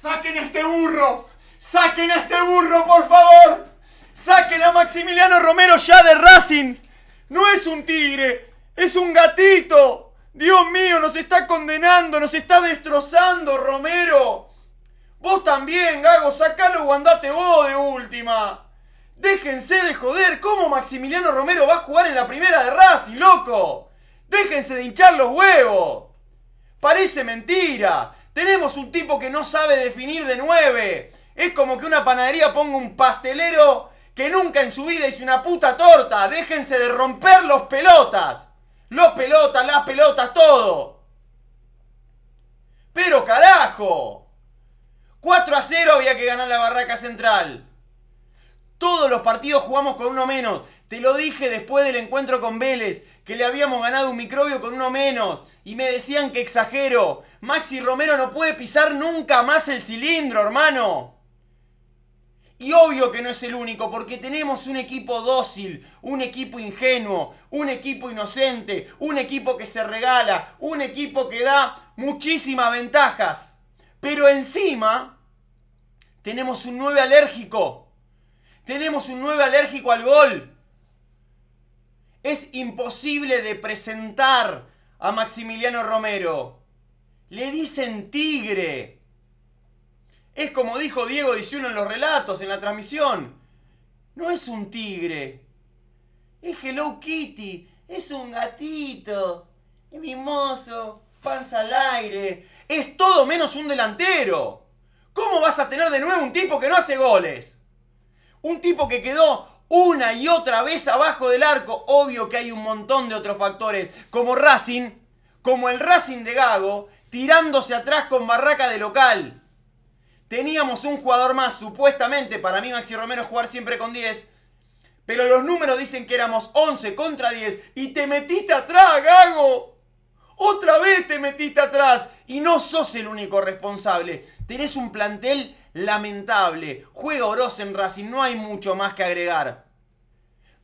¡Saquen a este burro! ¡Saquen a este burro, por favor! ¡Saquen a Maximiliano Romero ya de Racing! ¡No es un tigre! ¡Es un gatito! ¡Dios mío, nos está condenando! ¡Nos está destrozando, Romero! Vos también, Gago, sacalo o andate vos de última. Déjense de joder, ¿cómo Maximiliano Romero va a jugar en la primera de Racing, loco? Déjense de hinchar los huevos. Parece mentira. Tenemos un tipo que no sabe definir de nueve. Es como que una panadería ponga un pastelero que nunca en su vida hizo una puta torta. Déjense de romper los pelotas. Los pelotas, las pelotas, todo. Pero carajo. 4 a 0 había que ganar la barraca central. Todos los partidos jugamos con uno menos. Te lo dije después del encuentro con Vélez, que le habíamos ganado un microbio con uno menos. Y me decían que exagero. Maxi Romero no puede pisar nunca más el cilindro, hermano. Y obvio que no es el único, porque tenemos un equipo dócil, un equipo ingenuo, un equipo inocente, un equipo que se regala, un equipo que da muchísimas ventajas. Pero encima, tenemos un 9 alérgico. Tenemos un 9 alérgico al gol. Es imposible de presentar a Maximiliano Romero. Le dicen tigre. Es como dijo Diego Diciuno en los relatos, en la transmisión. No es un tigre. Es Hello Kitty. Es un gatito. Es mimoso. Panza al aire. Es todo menos un delantero. ¿Cómo vas a tener de nuevo un tipo que no hace goles? Un tipo que quedó una y otra vez abajo del arco. Obvio que hay un montón de otros factores, como Racing, como el Racing de Gago, tirándose atrás con Barraca de local. Teníamos un jugador más, supuestamente, para mí Maxi Romero jugar siempre con 10. Pero los números dicen que éramos 11 contra 10 y te metiste atrás, Gago. Otra vez te metiste atrás y no sos el único responsable. Tenés un plantel lamentable. Juega Oroz en Racing, no hay mucho más que agregar.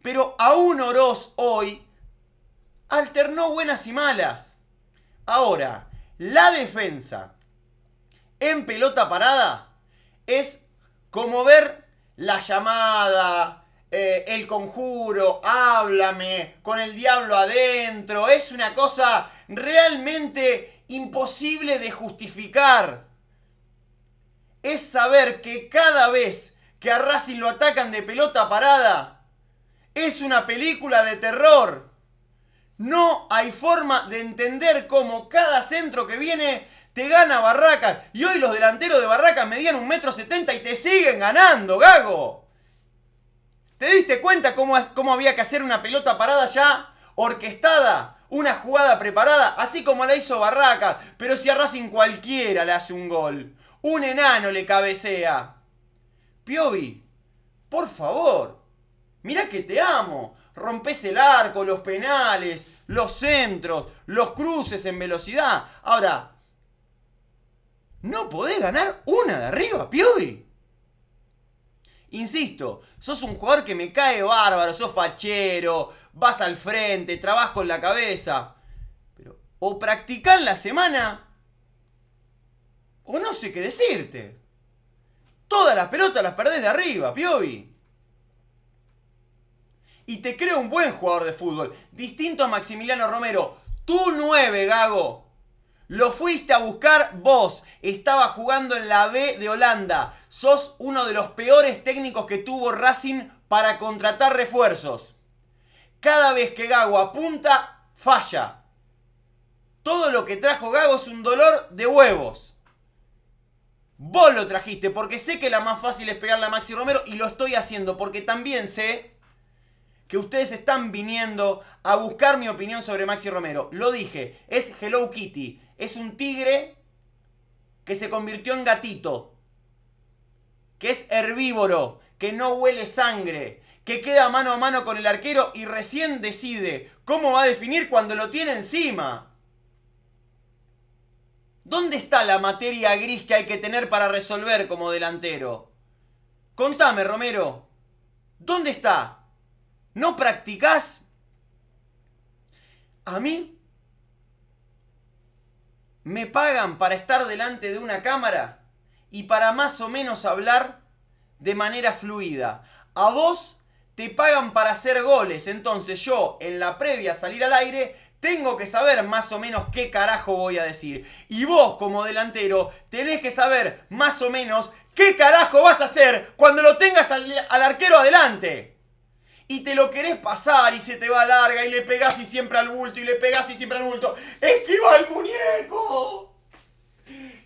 Pero aún Oroz hoy alternó buenas y malas. Ahora, la defensa en pelota parada es como ver la llamada, eh, el conjuro, háblame, con el diablo adentro. Es una cosa realmente imposible de justificar. Es saber que cada vez que a Racing lo atacan de pelota parada, es una película de terror. No hay forma de entender cómo cada centro que viene te gana Barracas. Y hoy los delanteros de Barracas medían un metro setenta y te siguen ganando, Gago. ¿Te diste cuenta cómo, había que hacer una pelota parada ya orquestada? Una jugada preparada, así como la hizo Barracas. Pero si a Racing cualquiera le hace un gol. Un enano le cabecea. Piovi, por favor. mira que te amo rompes el arco, los penales, los centros, los cruces en velocidad. Ahora, no podés ganar una de arriba, Piovi? Insisto, sos un jugador que me cae bárbaro, sos fachero, vas al frente, trabajas con la cabeza. Pero o practicás la semana o no sé qué decirte. Todas las pelotas las perdés de arriba, Piovi y te creo un buen jugador de fútbol. Distinto a Maximiliano Romero, tú 9, Gago. Lo fuiste a buscar vos. Estaba jugando en la B de Holanda. Sos uno de los peores técnicos que tuvo Racing para contratar refuerzos. Cada vez que Gago apunta, falla. Todo lo que trajo Gago es un dolor de huevos. Vos lo trajiste porque sé que la más fácil es pegarle a Maxi Romero y lo estoy haciendo porque también sé que ustedes están viniendo a buscar mi opinión sobre Maxi Romero. Lo dije, es Hello Kitty, es un tigre que se convirtió en gatito, que es herbívoro, que no huele sangre, que queda mano a mano con el arquero y recién decide cómo va a definir cuando lo tiene encima. ¿Dónde está la materia gris que hay que tener para resolver como delantero? Contame, Romero. ¿Dónde está? no practicás, a mí me pagan para estar delante de una cámara y para más o menos hablar de manera fluida. A vos te pagan para hacer goles, entonces yo en la previa salir al aire tengo que saber más o menos qué carajo voy a decir. Y vos como delantero tenés que saber más o menos qué carajo vas a hacer cuando lo tengas al, al arquero adelante y te lo querés pasar y se te va larga y le pegás y siempre al bulto y le pegás y siempre al bulto. ¡Esquiva al muñeco!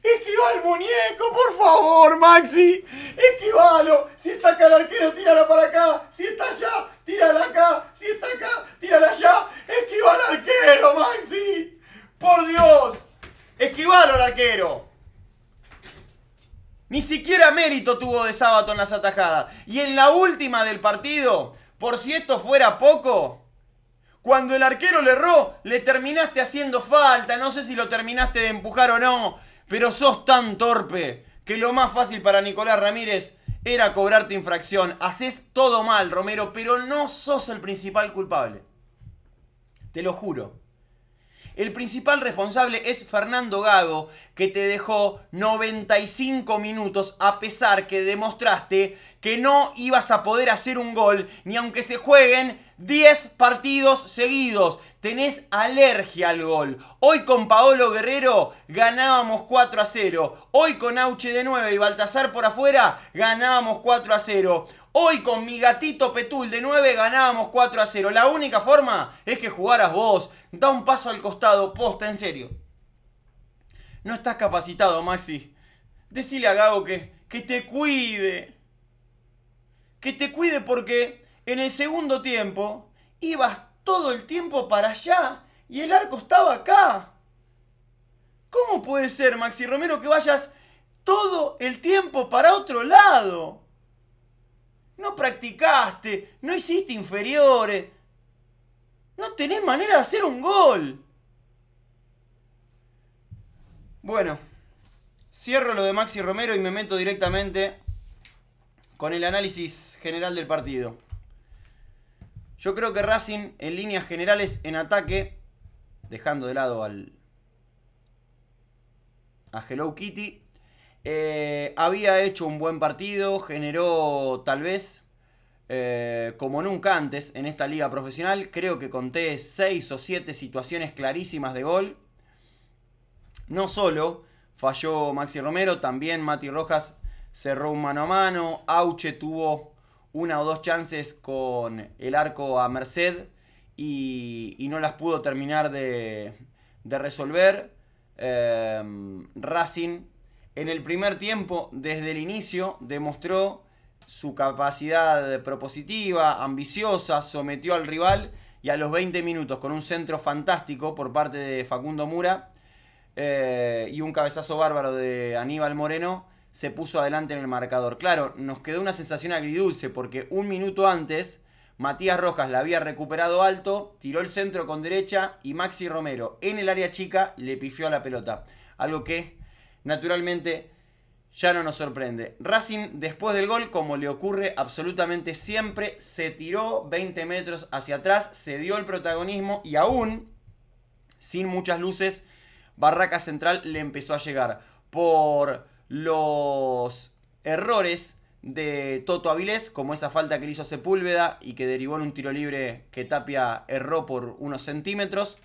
¡Esquiva al muñeco, por favor, Maxi! ¡Esquivalo! Si está acá el arquero, tírala para acá. Si está allá, tírala acá. Si está acá, tírala allá. ¡Esquiva al arquero, Maxi! ¡Por Dios! ¡Esquivalo al arquero! Ni siquiera mérito tuvo de sábado en las atajadas. Y en la última del partido, por si esto fuera poco, cuando el arquero le erró, le terminaste haciendo falta. No sé si lo terminaste de empujar o no, pero sos tan torpe que lo más fácil para Nicolás Ramírez era cobrarte infracción. Haces todo mal, Romero, pero no sos el principal culpable. Te lo juro. El principal responsable es Fernando Gago, que te dejó 95 minutos a pesar que demostraste que no ibas a poder hacer un gol, ni aunque se jueguen 10 partidos seguidos. Tenés alergia al gol. Hoy con Paolo Guerrero ganábamos 4 a 0. Hoy con Auche de 9 y Baltasar por afuera ganábamos 4 a 0. Hoy con mi gatito Petul de 9 ganábamos 4 a 0. La única forma es que jugaras vos. Da un paso al costado, posta, en serio. No estás capacitado, Maxi. Decile a Gago que, que te cuide. Que te cuide porque en el segundo tiempo ibas todo el tiempo para allá y el arco estaba acá. ¿Cómo puede ser, Maxi Romero, que vayas todo el tiempo para otro lado? no practicaste, no hiciste inferiores, no tenés manera de hacer un gol. Bueno, cierro lo de Maxi Romero y me meto directamente con el análisis general del partido. Yo creo que Racing en líneas generales en ataque, dejando de lado al a Hello Kitty, eh, había hecho un buen partido, generó tal vez eh, como nunca antes en esta liga profesional. Creo que conté 6 o 7 situaciones clarísimas de gol. No solo falló Maxi Romero, también Mati Rojas cerró un mano a mano. Auche tuvo una o dos chances con el arco a Merced y, no las pudo terminar de, resolver. Eh, Racing en el primer tiempo, desde el inicio, demostró su capacidad propositiva, ambiciosa, sometió al rival y a los 20 minutos con un centro fantástico por parte de Facundo Mura eh, y un cabezazo bárbaro de Aníbal Moreno, se puso adelante en el marcador. Claro, nos quedó una sensación agridulce porque un minuto antes Matías Rojas la había recuperado alto, tiró el centro con derecha y Maxi Romero en el área chica le pifió a la pelota. Algo que naturalmente ya no nos sorprende. Racing después del gol, como le ocurre absolutamente siempre, se tiró 20 metros hacia atrás, se dio el protagonismo y aún, sin muchas luces, Barraca Central le empezó a llegar por los errores de Toto Avilés, como esa falta que le hizo Sepúlveda y que derivó en un tiro libre que Tapia erró por unos centímetros.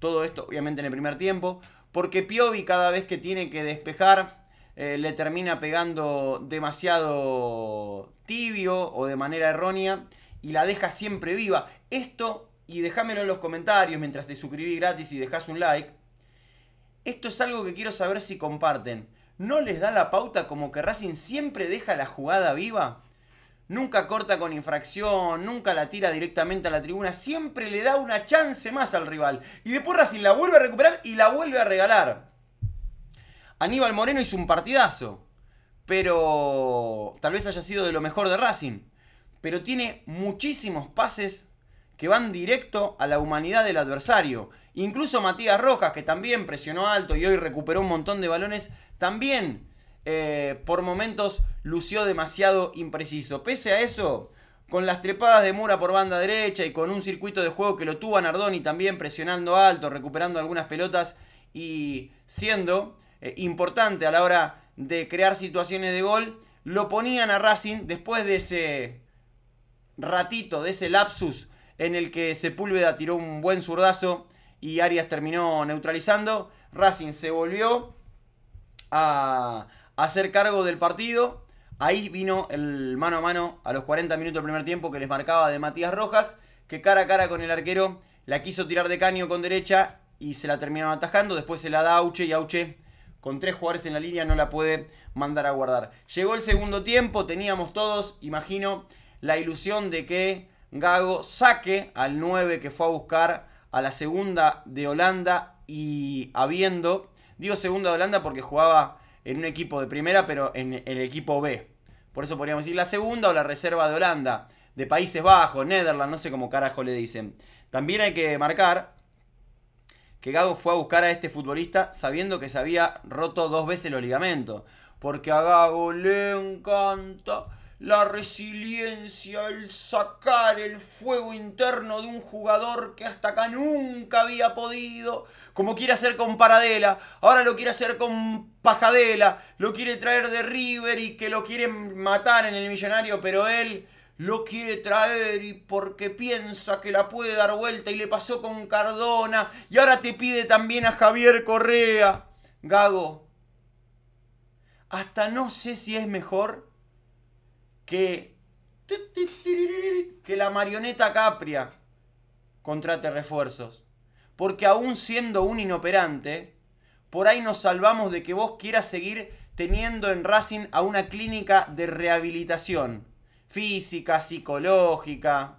Todo esto obviamente en el primer tiempo porque Piovi cada vez que tiene que despejar eh, le termina pegando demasiado tibio o de manera errónea y la deja siempre viva. Esto, y déjamelo en los comentarios mientras te suscribís gratis y dejas un like, esto es algo que quiero saber si comparten. ¿No les da la pauta como que Racing siempre deja la jugada viva? nunca corta con infracción, nunca la tira directamente a la tribuna, siempre le da una chance más al rival. Y después Racing la vuelve a recuperar y la vuelve a regalar. Aníbal Moreno hizo un partidazo, pero tal vez haya sido de lo mejor de Racing. Pero tiene muchísimos pases que van directo a la humanidad del adversario. Incluso Matías Rojas, que también presionó alto y hoy recuperó un montón de balones, también eh, por momentos lució demasiado impreciso. Pese a eso, con las trepadas de Mura por banda derecha y con un circuito de juego que lo tuvo Nardoni también presionando alto, recuperando algunas pelotas y siendo eh, importante a la hora de crear situaciones de gol, lo ponían a Racing después de ese ratito, de ese lapsus en el que Sepúlveda tiró un buen zurdazo y Arias terminó neutralizando. Racing se volvió a, hacer cargo del partido. Ahí vino el mano a mano a los 40 minutos del primer tiempo que les marcaba de Matías Rojas, que cara a cara con el arquero la quiso tirar de caño con derecha y se la terminaron atajando. Después se la da Auche y Auche con tres jugadores en la línea no la puede mandar a guardar. Llegó el segundo tiempo, teníamos todos, imagino, la ilusión de que Gago saque al 9 que fue a buscar a la segunda de Holanda y habiendo, digo segunda de Holanda porque jugaba en un equipo de primera, pero en el equipo B. Por eso podríamos decir la segunda o la reserva de Holanda, de Países Bajos, Netherlands, no sé cómo carajo le dicen. También hay que marcar que Gago fue a buscar a este futbolista sabiendo que se había roto dos veces los ligamentos. Porque a Gago le encanta la resiliencia, el sacar el fuego interno de un jugador que hasta acá nunca había podido, como quiere hacer con Paradela, ahora lo quiere hacer con Pajadela, lo quiere traer de River y que lo quieren matar en el millonario, pero él lo quiere traer y porque piensa que la puede dar vuelta y le pasó con Cardona y ahora te pide también a Javier Correa. Gago, hasta no sé si es mejor que, la marioneta Capria contrate refuerzos. Porque aún siendo un inoperante, por ahí nos salvamos de que vos quieras seguir teniendo en Racing a una clínica de rehabilitación física, psicológica.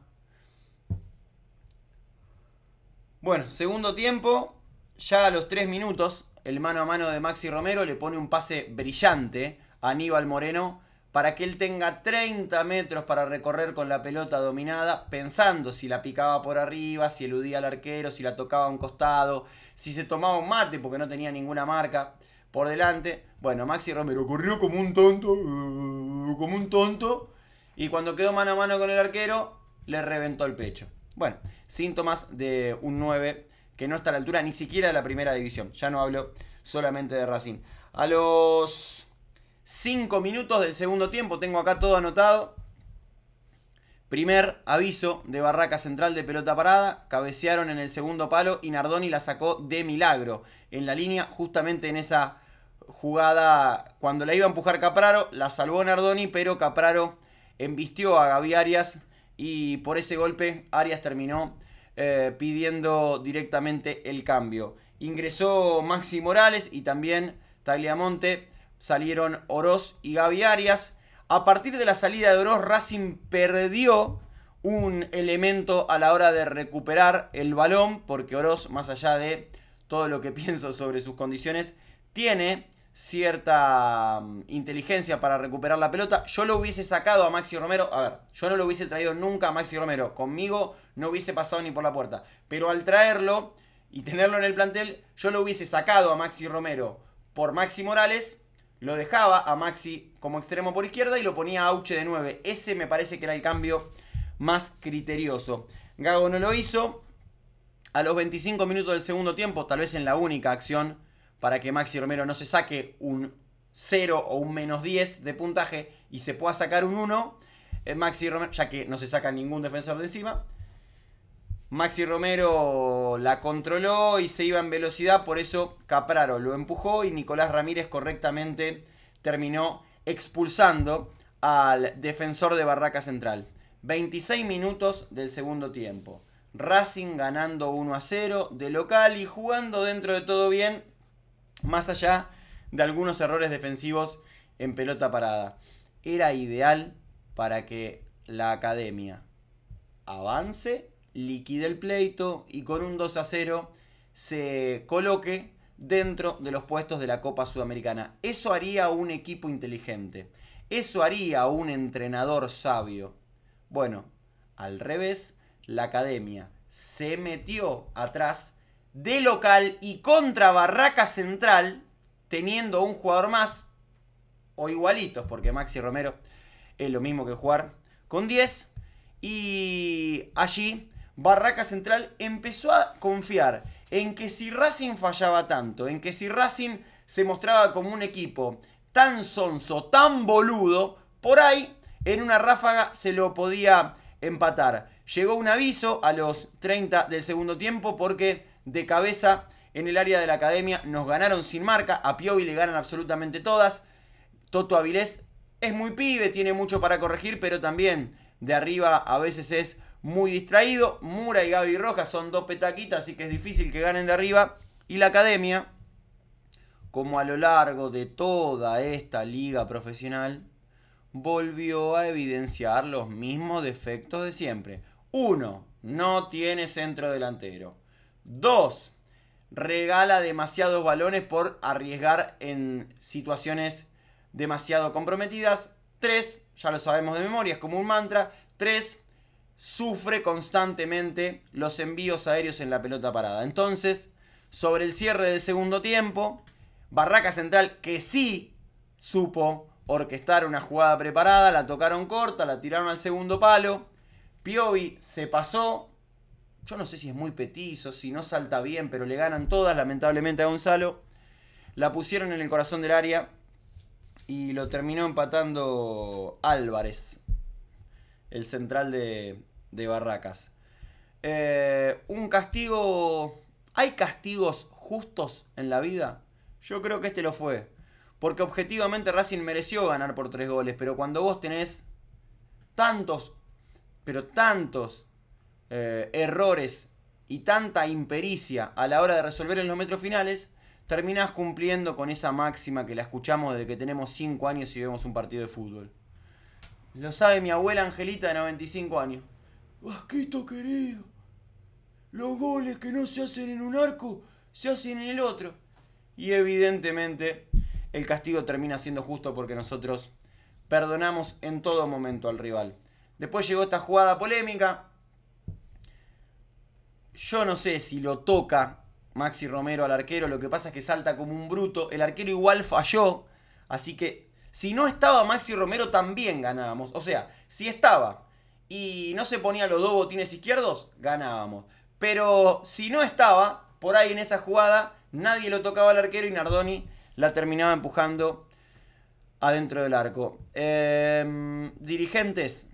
Bueno, segundo tiempo, ya a los tres minutos, el mano a mano de Maxi Romero le pone un pase brillante a Aníbal Moreno para que él tenga 30 metros para recorrer con la pelota dominada, pensando si la picaba por arriba, si eludía al arquero, si la tocaba a un costado, si se tomaba un mate porque no tenía ninguna marca por delante. Bueno, Maxi Romero corrió como un tonto, uh, como un tonto, y cuando quedó mano a mano con el arquero, le reventó el pecho. Bueno, síntomas de un 9 que no está a la altura ni siquiera de la primera división. Ya no hablo solamente de Racing. A los 5 minutos del segundo tiempo. Tengo acá todo anotado. Primer aviso de Barraca Central de pelota parada. Cabecearon en el segundo palo y Nardoni la sacó de milagro en la línea, justamente en esa jugada. Cuando la iba a empujar Capraro, la salvó Nardoni, pero Capraro embistió a Gaby Arias y por ese golpe Arias terminó eh, pidiendo directamente el cambio. Ingresó Maxi Morales y también Tagliamonte salieron Oroz y Gaviarias. Arias. A partir de la salida de Oroz, Racing perdió un elemento a la hora de recuperar el balón, porque Oroz, más allá de todo lo que pienso sobre sus condiciones, tiene cierta mm, inteligencia para recuperar la pelota. Yo lo hubiese sacado a Maxi Romero. A ver, yo no lo hubiese traído nunca a Maxi Romero. Conmigo no hubiese pasado ni por la puerta. Pero al traerlo y tenerlo en el plantel, yo lo hubiese sacado a Maxi Romero por Maxi Morales lo dejaba a Maxi como extremo por izquierda y lo ponía a Auche de 9. Ese me parece que era el cambio más criterioso. Gago no lo hizo. A los 25 minutos del segundo tiempo, tal vez en la única acción para que Maxi Romero no se saque un 0 o un menos 10 de puntaje y se pueda sacar un 1, eh, Maxi Romero, ya que no se saca ningún defensor de encima, Maxi Romero la controló y se iba en velocidad, por eso Capraro lo empujó y Nicolás Ramírez correctamente terminó expulsando al defensor de Barraca Central. 26 minutos del segundo tiempo. Racing ganando 1 a 0 de local y jugando dentro de todo bien, más allá de algunos errores defensivos en pelota parada. Era ideal para que la academia avance liquide el pleito y con un 2 a 0 se coloque dentro de los puestos de la Copa Sudamericana. Eso haría un equipo inteligente. Eso haría un entrenador sabio. Bueno, al revés, la academia se metió atrás de local y contra Barraca Central, teniendo un jugador más, o igualitos, porque Maxi Romero es lo mismo que jugar con 10. Y allí Barraca Central empezó a confiar en que si Racing fallaba tanto, en que si Racing se mostraba como un equipo tan sonso, tan boludo, por ahí en una ráfaga se lo podía empatar. Llegó un aviso a los 30 del segundo tiempo porque de cabeza en el área de la academia nos ganaron sin marca, a Piovi le ganan absolutamente todas. Toto Avilés es muy pibe, tiene mucho para corregir, pero también de arriba a veces es muy distraído. Mura y Gaby Rojas son dos petaquitas, así que es difícil que ganen de arriba. Y la academia, como a lo largo de toda esta liga profesional, volvió a evidenciar los mismos defectos de siempre. Uno, no tiene centro delantero. Dos, regala demasiados balones por arriesgar en situaciones demasiado comprometidas. Tres, ya lo sabemos de memoria, es como un mantra. Tres, sufre constantemente los envíos aéreos en la pelota parada. Entonces, sobre el cierre del segundo tiempo, Barraca Central, que sí supo orquestar una jugada preparada, la tocaron corta, la tiraron al segundo palo, Piovi se pasó, yo no sé si es muy petizo, si no salta bien, pero le ganan todas lamentablemente a Gonzalo, la pusieron en el corazón del área y lo terminó empatando Álvarez, el central de, de Barracas. Eh, un castigo... ¿Hay castigos justos en la vida? Yo creo que este lo fue. Porque objetivamente Racing mereció ganar por tres goles. Pero cuando vos tenés tantos, pero tantos eh, errores y tanta impericia a la hora de resolver en los metros finales, terminás cumpliendo con esa máxima que la escuchamos de que tenemos 5 años y vemos un partido de fútbol. Lo sabe mi abuela Angelita de 95 años. Vasquito querido, los goles que no se hacen en un arco se hacen en el otro. Y evidentemente el castigo termina siendo justo porque nosotros perdonamos en todo momento al rival. Después llegó esta jugada polémica. Yo no sé si lo toca Maxi Romero al arquero, lo que pasa es que salta como un bruto. El arquero igual falló, así que si no estaba Maxi Romero también ganábamos. O sea, si estaba y no se ponía los dos botines izquierdos, ganábamos. Pero si no estaba, por ahí en esa jugada, nadie lo tocaba al arquero y Nardoni la terminaba empujando adentro del arco. Em, dirigentes,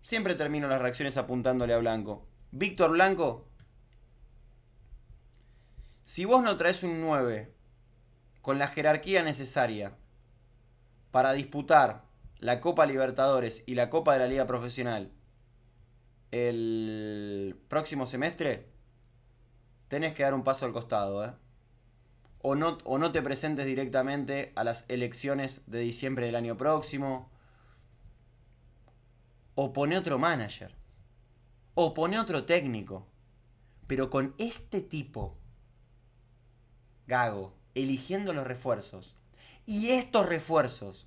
siempre termino las reacciones apuntándole a Blanco. Víctor Blanco, si vos no traes un 9 con la jerarquía necesaria para disputar la Copa Libertadores y la Copa de la Liga Profesional el próximo semestre, tenés que dar un paso al costado, ¿eh? O no, o no te presentes directamente a las elecciones de diciembre del año próximo. O pone otro manager. O pone otro técnico. Pero con este tipo, Gago, eligiendo los refuerzos. Y estos refuerzos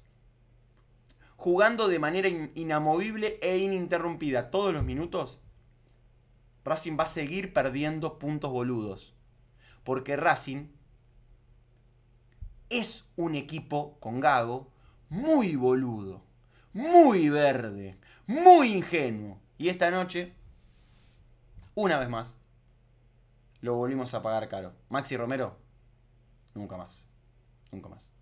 jugando de manera inamovible e ininterrumpida todos los minutos, Racing va a seguir perdiendo puntos boludos. Porque Racing es un equipo con Gago muy boludo, muy verde, muy ingenuo. Y esta noche, una vez más, lo volvimos a pagar caro. Maxi Romero, nunca más. Nunca más.